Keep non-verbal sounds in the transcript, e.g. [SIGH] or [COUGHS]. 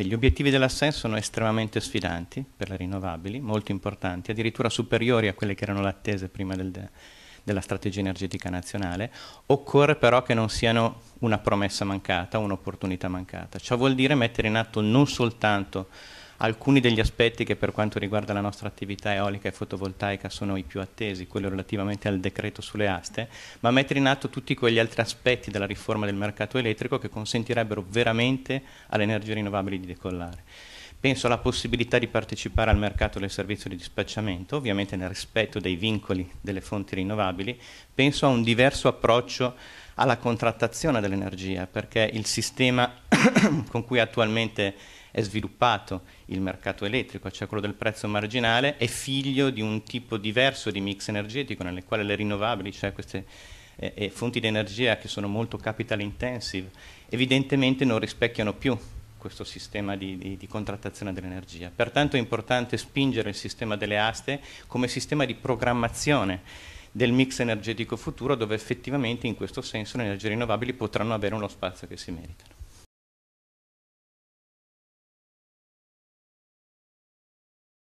Beh, gli obiettivi della dell'ASSE sono estremamente sfidanti per le rinnovabili, molto importanti, addirittura superiori a quelle che erano le attese prima del de della strategia energetica nazionale, occorre però che non siano una promessa mancata, un'opportunità mancata. Ciò vuol dire mettere in atto non soltanto alcuni degli aspetti che per quanto riguarda la nostra attività eolica e fotovoltaica sono i più attesi, quello relativamente al decreto sulle aste, ma mettere in atto tutti quegli altri aspetti della riforma del mercato elettrico che consentirebbero veramente alle energie rinnovabili di decollare. Penso alla possibilità di partecipare al mercato del servizio di dispacciamento, ovviamente nel rispetto dei vincoli delle fonti rinnovabili, penso a un diverso approccio alla contrattazione dell'energia, perché il sistema [COUGHS] con cui attualmente è sviluppato il mercato elettrico, cioè quello del prezzo marginale, è figlio di un tipo diverso di mix energetico nelle quali le rinnovabili, cioè queste eh, eh, fonti di energia che sono molto capital intensive, evidentemente non rispecchiano più questo sistema di, di, di contrattazione dell'energia. Pertanto è importante spingere il sistema delle aste come sistema di programmazione del mix energetico futuro dove effettivamente in questo senso le energie rinnovabili potranno avere uno spazio che si meritano.